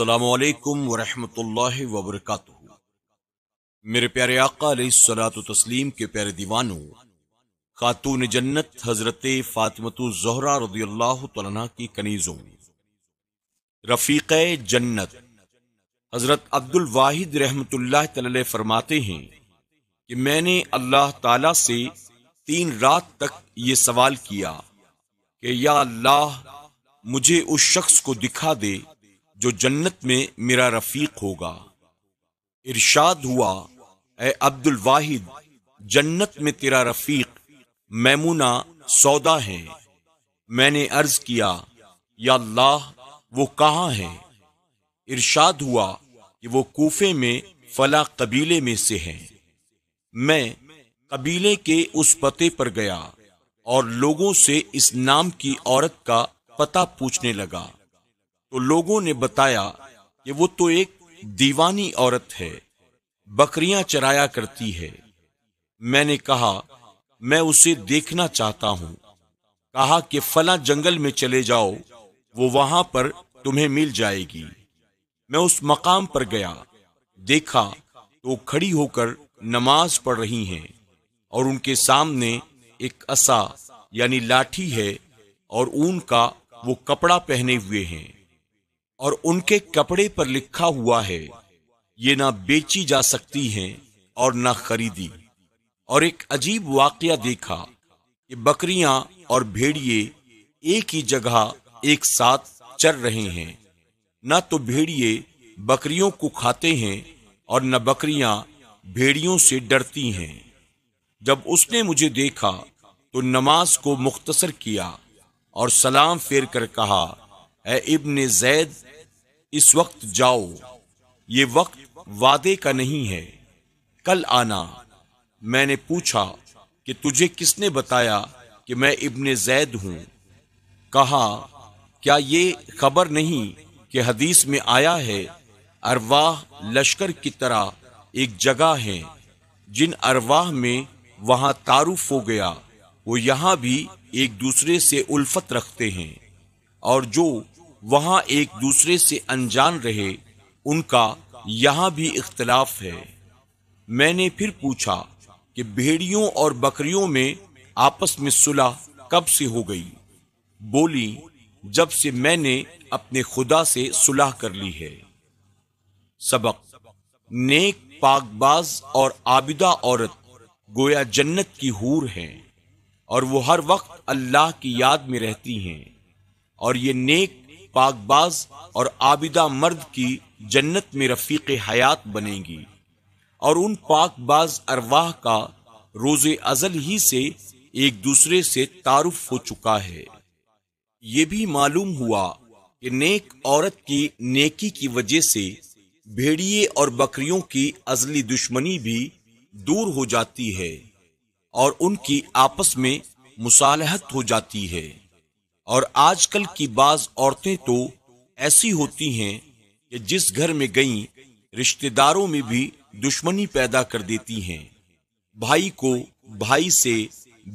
अल्लाम वरहमतुल्लाहि वबरकातुहू मेरे प्यारे आका सलात तस्लीम के प्यारे दीवानों खातून जन्नत हजरत फातमतु जहरा रजील्ला की कनीज़ों रफ़ीक जन्नत हज़रत अब्दुल वाहिद रहमतुल्लाह तल फरमाते हैं कि मैंने अल्लाह ताला से तीन रात तक ये सवाल किया कि या अल्लाह मुझे उस शख्स को दिखा दे जो जन्नत में मेरा रफीक होगा इरशाद हुआ ए अब्दुल वाहिद जन्नत में तेरा रफीक मैमुना सौदा है मैंने अर्ज किया या अल्लाह वो कहाँ है इरशाद हुआ कि वो कोफे में फला कबीले में से है मैं कबीले के उस पते पर गया और लोगों से इस नाम की औरत का पता पूछने लगा तो लोगों ने बताया कि वो तो एक दीवानी औरत है बकरियां चराया करती है मैंने कहा मैं उसे देखना चाहता हूं कहा कि फला जंगल में चले जाओ वो वहां पर तुम्हें मिल जाएगी मैं उस मकाम पर गया देखा तो खड़ी होकर नमाज पढ़ रही हैं और उनके सामने एक असा यानी लाठी है और ऊन का वो कपड़ा पहने हुए हैं और उनके कपड़े पर लिखा हुआ है ये ना बेची जा सकती हैं और ना खरीदी और एक अजीब वाकया देखा कि बकरियां और भेड़िए एक ही जगह एक साथ चर रहे हैं न तो भेड़िए बकरियों को खाते हैं और न बकरियां भेड़ियों से डरती हैं जब उसने मुझे देखा तो नमाज को मुख्तसर किया और सलाम फेर कर कहा ए इब्न जैद इस वक्त जाओ ये वक्त वादे का नहीं है कल आना मैंने पूछा कि तुझे किसने बताया कि मैं इब्न जैद हूँ कहा क्या ये खबर नहीं कि हदीस में आया है अरवाह लश्कर की तरह एक जगह है जिन अरवाह में वहाँ तारुफ हो गया वो यहाँ भी एक दूसरे से उल्फत रखते हैं और जो वहाँ एक दूसरे से अनजान रहे उनका यहाँ भी इख्तलाफ है मैंने फिर पूछा कि भेड़ियों और बकरियों में आपस में सुलह कब से हो गई बोली जब से मैंने अपने खुदा से सुलह कर ली है सबक नेक पाकबाज और आबिदा औरत गोया जन्नत की हूर हैं और वो हर वक्त अल्लाह की याद में रहती हैं और ये नेक पाकबाज और आबिदा मर्द की जन्नत में रफीक हयात बनेगी और उन पाकबाज अरवाह का रोज़ अजल ही से एक दूसरे से तारुफ हो चुका है ये भी मालूम हुआ कि नेक औरत की नेकी की वजह से भेड़िए और बकरियों की अजली दुश्मनी भी दूर हो जाती है और उनकी आपस में मुसालहत हो जाती है और आजकल की बाज औरतें तो ऐसी होती हैं कि जिस घर में गई रिश्तेदारों में भी दुश्मनी पैदा कर देती हैं भाई को भाई से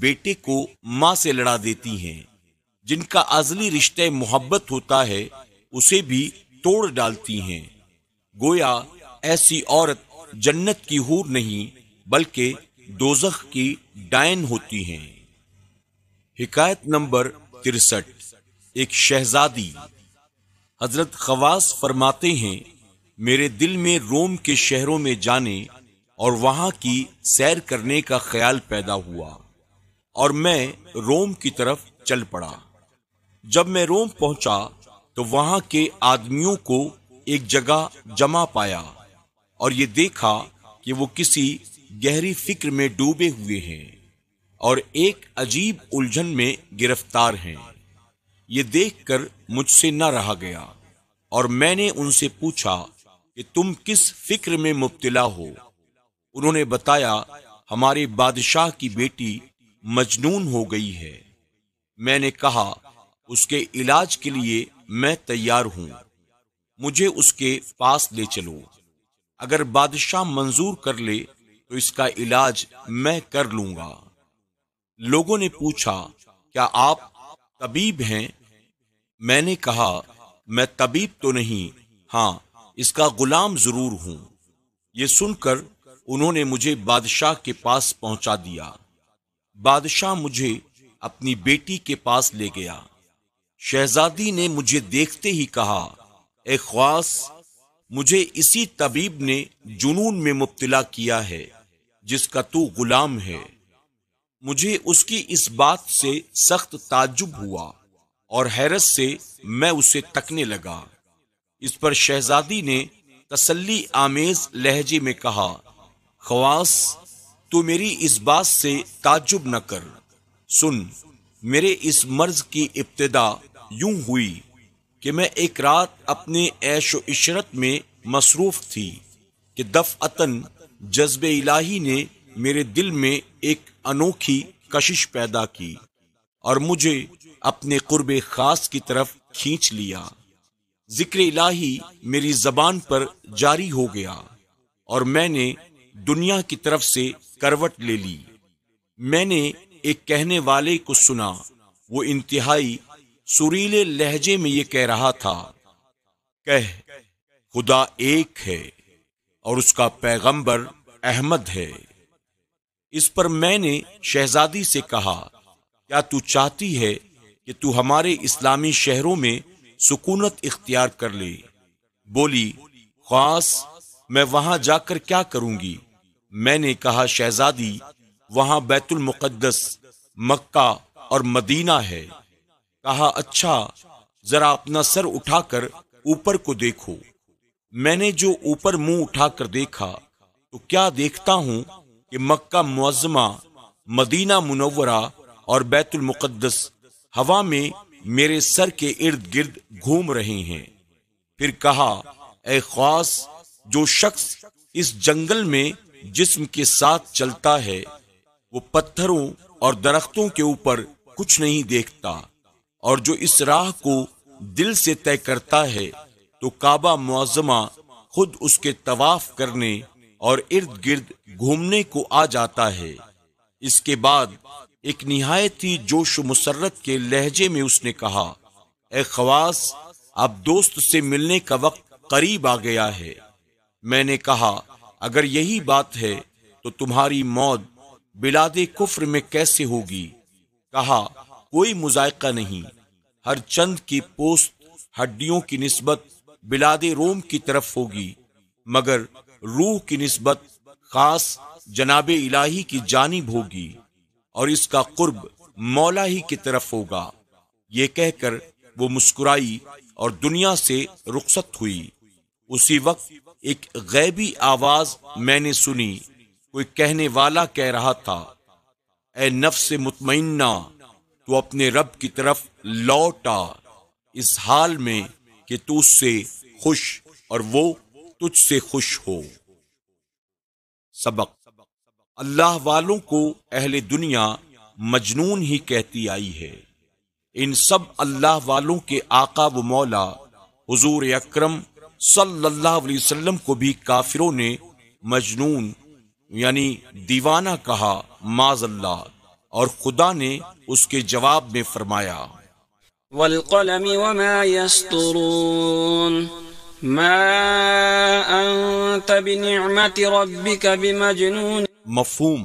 बेटे को माँ से लड़ा देती हैं जिनका अजली रिश्ते मोहब्बत होता है उसे भी तोड़ डालती हैं गोया ऐसी औरत जन्नत की हूर नहीं बल्कि दोजख की डायन होती हैं हिकायत नंबर तिरसठ एक शहजादी हजरत खवास फरमाते हैं मेरे दिल में रोम के शहरों में जाने और वहां की सैर करने का ख्याल पैदा हुआ और मैं रोम की तरफ चल पड़ा जब मैं रोम पहुंचा तो वहां के आदमियों को एक जगह जमा पाया और ये देखा कि वो किसी गहरी फिक्र में डूबे हुए हैं और एक अजीब उलझन में गिरफ्तार हैं ये देखकर मुझसे न रहा गया और मैंने उनसे पूछा कि तुम किस फिक्र में मुब्तला हो उन्होंने बताया हमारे बादशाह की बेटी मजनून हो गई है मैंने कहा उसके इलाज के लिए मैं तैयार हूं मुझे उसके पास ले चलो अगर बादशाह मंजूर कर ले तो इसका इलाज मैं कर लूंगा लोगों ने पूछा क्या आप तबीब हैं मैंने कहा मैं तबीब तो नहीं हाँ इसका गुलाम जरूर हूं ये सुनकर उन्होंने मुझे बादशाह के पास पहुंचा दिया बादशाह मुझे अपनी बेटी के पास ले गया शहजादी ने मुझे देखते ही कहा ए ख्वास मुझे इसी तबीब ने जुनून में मुब्तला किया है जिसका तू गुलाम है मुझे उसकी इस बात से सख्त ताजुब हुआ और हैरत से मैं उसे तकने लगा इस पर शहजादी ने तसल्ली आमेज लहजे में कहा खवास तू मेरी इस बात से ताजुब न कर सुन मेरे इस मर्ज की इब्तदा यूं हुई कि मैं एक रात अपने ऐशो इशरत में मसरूफ थी कि दफअन जज्ब इलाही ने मेरे दिल में एक अनोखी कशिश पैदा की और मुझे अपने कुर्ब खास की तरफ खींच लिया जिक्र इलाही मेरी जबान पर जारी हो गया और मैंने दुनिया की तरफ से करवट ले ली मैंने एक कहने वाले को सुना वो इंतहाई सुरीले लहजे में ये कह रहा था कह खुदा एक है और उसका पैगंबर अहमद है इस पर मैंने शहजादी से कहा क्या तू चाहती है कि तू हमारे इस्लामी शहरों में सुकूनत इख्तियार कर ले बोली खास मैं वहां जाकर क्या करूंगी मैंने कहा शहजादी वहां बैतुल मुकद्दस मक्का और मदीना है कहा अच्छा जरा अपना सर उठाकर ऊपर को देखो मैंने जो ऊपर मुंह उठाकर देखा तो क्या देखता हूं कि मक्का मुआजमा मदीना मुनवरा और बैतुलमक़दस हवा में मेरे सर के इर्द गिर्द घूम रहे हैं फिर कहा ए खास जो शख्स इस जंगल में जिस्म के साथ चलता है वो पत्थरों और दरख्तों के ऊपर कुछ नहीं देखता और जो इस राह को दिल से तय करता है तो काबा मुआजमा खुद उसके तवाफ करने और इर्द गिर्द घूमने को आ जाता है इसके बाद एक निहायत ही जोश मुसरत के लहजे में उसने कहा ए खवास अब दोस्त से मिलने का वक्त करीब आ गया है मैंने कहा अगर यही बात है तो तुम्हारी मौत बिलादे कुफ्र में कैसे होगी कहा कोई मुजायका नहीं हर चंद की पोस्त हड्डियों की नस्बत बिलादे रोम की तरफ होगी मगर रूह की नस्बत खास जनाब इलाही की जानब होगी और इसका कुर्ब मौला ही की तरफ होगा ये कहकर वो मुस्कुराई और दुनिया से रुखसत हुई उसी वक्त एक गैबी आवाज मैंने सुनी कोई कहने वाला कह रहा था ए नफ से मुतमना तो अपने रब की तरफ लौटा इस हाल में कि तू उससे खुश और वो તુસ તે ખુશ હો سبق અલ્લાહ વાલો કો અહેલ દુનિયા મજનૂન હી કહેતી આઈ હે ઇન સબ અલ્લાહ વાલો કે આકા વ મોલા હુઝુર અકરમ સલ્લલ્લાહુ અલહી વ સલ્લમ કો ભી કાફરોને મજનૂન યાની દિવાના કહા માઝલ્લાહ ઓર ખુદાને ઉસકે જવાબ મે ફરમાયા વલ કલમી વ મા યસતરુન ما मफहूम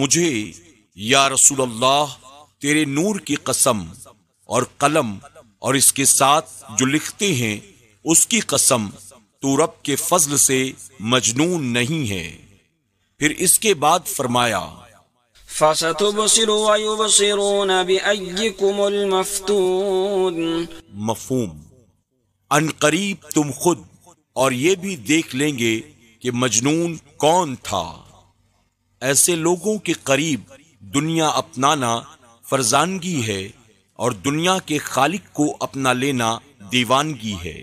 मुझे या रसूल अल्लाह तेरे नूर की कसम और कलम और इसके साथ जो लिखते हैं उसकी कसम तू रब के फजल से मजनून नहीं है फिर इसके बाद फरमाया मफहूम अनकरीब तुम खुद और ये भी देख लेंगे कि मजनून कौन था ऐसे लोगों के करीब दुनिया अपनाना फरजानगी है और दुनिया के खालिक को अपना लेना दीवानगी है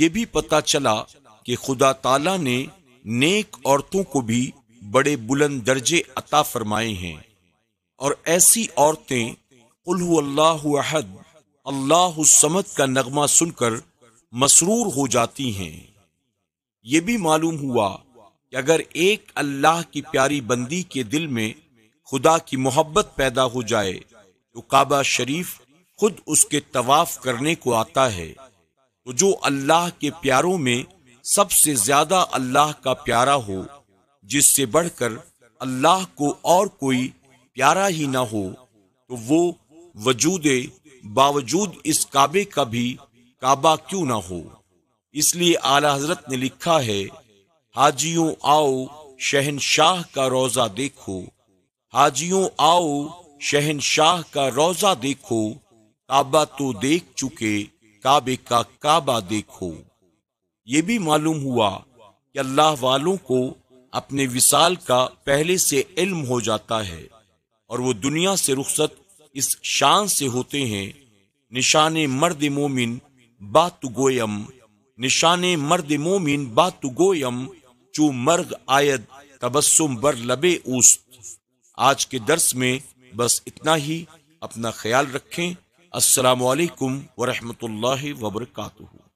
ये भी पता चला कि खुदा ताला ने नेक औरतों को भी बड़े बुलंद दर्जे अता फरमाए हैं और ऐसी औरतें उल्लाहद अल्लाह समत का नगमा सुनकर मसरूर हो जाती हैं ये भी मालूम हुआ कि अगर एक अल्लाह की प्यारी बंदी के दिल में खुदा की मोहब्बत पैदा हो जाए तो काबा शरीफ खुद उसके तवाफ करने को आता है तो जो अल्लाह के प्यारों में सबसे ज्यादा अल्लाह का प्यारा हो जिससे बढ़कर अल्लाह को और कोई प्यारा ही ना हो तो वो वजूद बावजूद इस काबे का भी काबा क्यों ना हो इसलिए आला हजरत ने लिखा है हाजियों आओ शहनशाह का रोजा देखो हाजियों आओ शहनशाह का रोजा देखो काबा तो देख चुके काबे का काबा देखो ये भी मालूम हुआ कि अल्लाह वालों को अपने विशाल का पहले से इल्म हो जाता है और वो दुनिया से रुखसत इस शान से होते हैं निशान मर्द मोमिन गोयम निशान मर्द मोमिन गोयम चू मर्ग आयद तबस्सुम बर लबे उस आज के दर्स में बस इतना ही अपना ख्याल रखें असलकम वालेकुम वरहमतुल्लाहि